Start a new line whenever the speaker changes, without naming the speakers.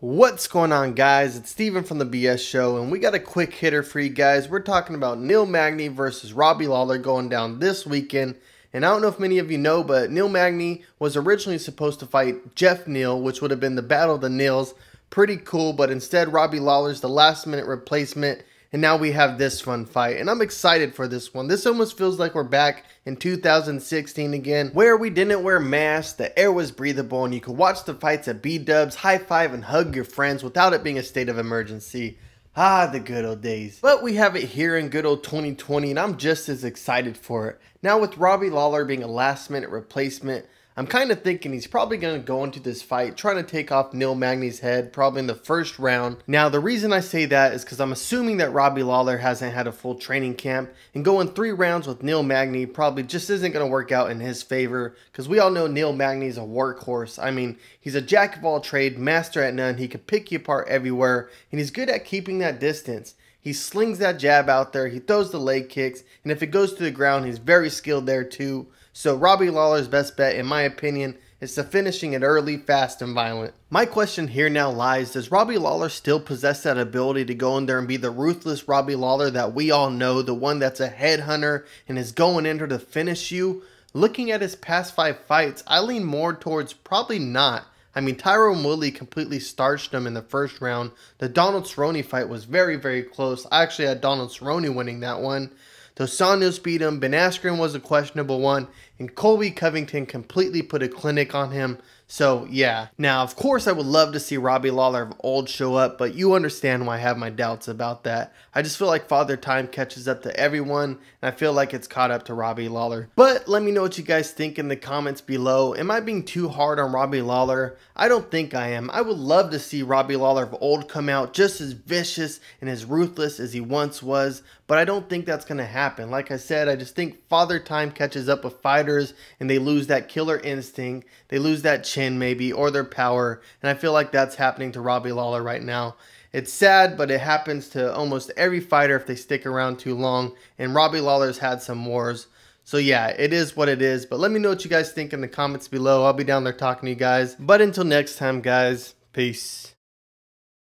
What's going on guys? It's Steven from the BS Show and we got a quick hitter for you guys. We're talking about Neil Magny versus Robbie Lawler going down this weekend. And I don't know if many of you know, but Neil Magny was originally supposed to fight Jeff Neal, which would have been the Battle of the Nils. Pretty cool, but instead Robbie Lawler's the last minute replacement and now we have this fun fight, and I'm excited for this one. This almost feels like we're back in 2016 again, where we didn't wear masks, the air was breathable, and you could watch the fights at B-dubs, high five, and hug your friends without it being a state of emergency. Ah, the good old days. But we have it here in good old 2020, and I'm just as excited for it. Now with Robbie Lawler being a last minute replacement, I'm kind of thinking he's probably going to go into this fight trying to take off Neil Magny's head probably in the first round. Now, the reason I say that is because I'm assuming that Robbie Lawler hasn't had a full training camp, and going three rounds with Neil Magny probably just isn't going to work out in his favor because we all know Neil Magny's a workhorse. I mean, he's a jack of all trade, master at none. He can pick you apart everywhere, and he's good at keeping that distance. He slings that jab out there, he throws the leg kicks, and if it goes to the ground, he's very skilled there too. So Robbie Lawler's best bet, in my opinion, is to finishing it early, fast, and violent. My question here now lies, does Robbie Lawler still possess that ability to go in there and be the ruthless Robbie Lawler that we all know, the one that's a headhunter and is going in there to finish you? Looking at his past five fights, I lean more towards probably not. I mean, Tyrone Woodley completely starched him in the first round. The Donald Cerrone fight was very, very close. I actually had Donald Cerrone winning that one. Dos Santos beat him. Ben Askren was a questionable one and Colby Covington completely put a clinic on him. So, yeah. Now, of course, I would love to see Robbie Lawler of old show up, but you understand why I have my doubts about that. I just feel like Father Time catches up to everyone, and I feel like it's caught up to Robbie Lawler. But let me know what you guys think in the comments below. Am I being too hard on Robbie Lawler? I don't think I am. I would love to see Robbie Lawler of old come out just as vicious and as ruthless as he once was, but I don't think that's going to happen. Like I said, I just think Father Time catches up with fighters fighters and they lose that killer instinct. They lose that chin maybe or their power. And I feel like that's happening to Robbie Lawler right now. It's sad, but it happens to almost every fighter if they stick around too long. And Robbie Lawler's had some wars. So yeah, it is what it is. But let me know what you guys think in the comments below. I'll be down there talking to you guys. But until next time, guys, peace.